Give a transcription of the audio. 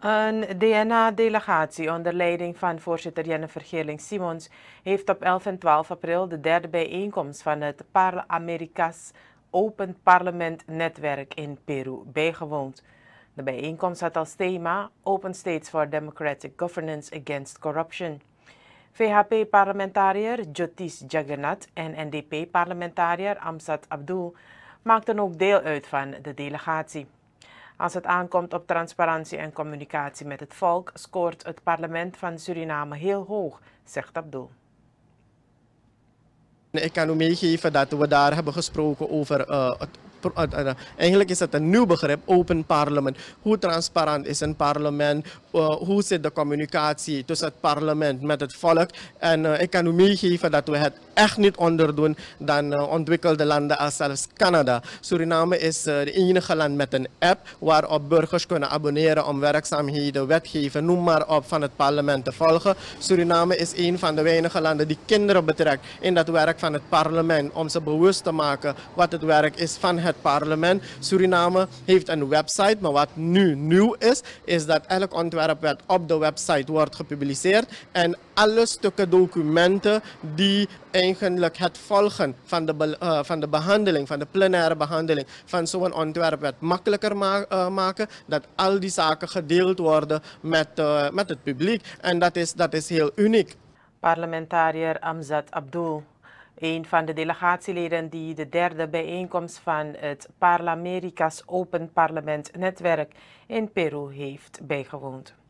Een DNA-delegatie onder leiding van voorzitter Jennifer Geerling-Simons heeft op 11 en 12 april de derde bijeenkomst van het Parla Americas Open Parlement Netwerk in Peru bijgewoond. De bijeenkomst had als thema Open States for Democratic Governance Against Corruption. VHP-parlementariër Jyotis Jagannath en NDP-parlementariër Amsat Abdul maakten ook deel uit van de delegatie. Als het aankomt op transparantie en communicatie met het volk, scoort het parlement van Suriname heel hoog, zegt Abdul. Ik kan u meegeven dat we daar hebben gesproken over eh, het eh, eh, Eigenlijk is het een nieuw begrip, open parlement. Hoe transparant is een parlement? hoe zit de communicatie tussen het parlement met het volk? En ik kan u meegeven dat we het echt niet onderdoen, dan eh, ontwikkelde landen als zelfs Canada. Suriname is het eh, enige land met een app waarop burgers kunnen abonneren om werkzaamheden, wetgeven, noem maar op, van het parlement te volgen. Suriname is een van de weinige landen die kinderen betrekt in dat werk van het parlement, om ze bewust te maken wat het werk is van het parlement. Suriname heeft een website, maar wat nu nieuw is, is dat elk ontwerp op de website wordt gepubliceerd en alle stukken documenten die eigenlijk het volgen van de, eh, van de behandeling, van de plenaire behandeling van zo'n ontwerpwet makkelijker eh, maken. Dat al die zaken gedeeld worden met, eh, met het publiek. En dat is, dat is heel uniek. Parlementariër Amzat Abdul. Een van de delegatieleden die de derde bijeenkomst van het Parlamerica's Open Parlement Netwerk in Peru heeft bijgewoond.